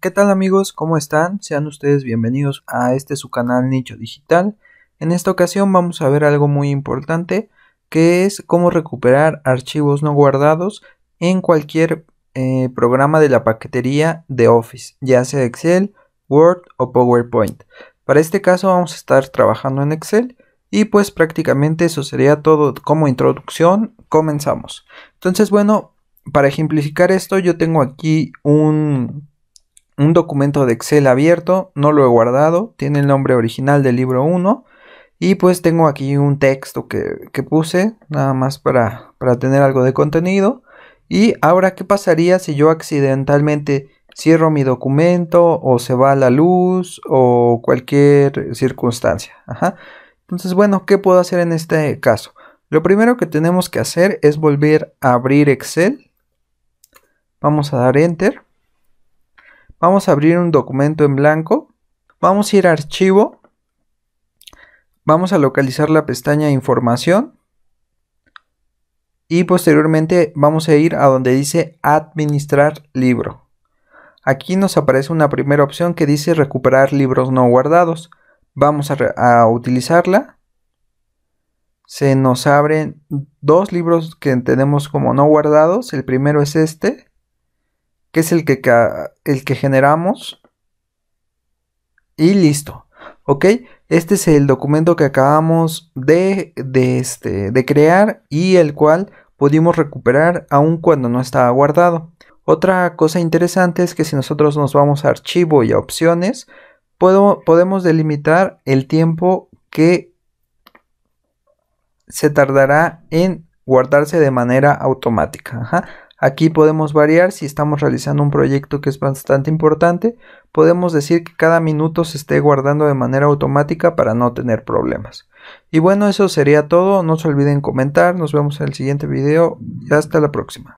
¿Qué tal amigos? ¿Cómo están? Sean ustedes bienvenidos a este su canal Nicho Digital. En esta ocasión vamos a ver algo muy importante que es cómo recuperar archivos no guardados en cualquier eh, programa de la paquetería de Office, ya sea Excel, Word o PowerPoint. Para este caso vamos a estar trabajando en Excel y pues prácticamente eso sería todo como introducción. Comenzamos. Entonces bueno, para ejemplificar esto yo tengo aquí un un documento de Excel abierto, no lo he guardado, tiene el nombre original del libro 1 y pues tengo aquí un texto que, puse nada más para, tener algo de contenido y ahora qué pasaría si yo accidentalmente cierro mi documento o se va la luz o cualquier circunstancia. Entonces, bueno, ¿qué puedo hacer en este caso? Lo primero que tenemos que hacer es volver a abrir Excel. Vamos a dar Enter. Vamos a abrir un documento en blanco. Vamos a ir a archivo. Vamos a localizar la pestaña información. Y posteriormente vamos a ir a donde dice administrar libro. Aquí nos aparece una primera opción que dice recuperar libros no guardados. Vamos a, utilizarla. Se nos abren dos libros que tenemos como no guardados. El primero es este que es el que, el que generamos. Y listo. ¿Ok? Este es el documento que acabamos de, de, este, crear y el cual pudimos recuperar aun cuando no estaba guardado. Otra cosa interesante es que si nosotros nos vamos a archivo y a opciones, podemos delimitar el tiempo que se tardará en guardarse de manera automática. Ajá. Aquí podemos variar si estamos realizando un proyecto que es bastante importante, podemos decir que cada minuto se esté guardando de manera automática para no tener problemas. Y bueno, eso sería todo, no se olviden comentar, nos vemos en el siguiente video y hasta la próxima.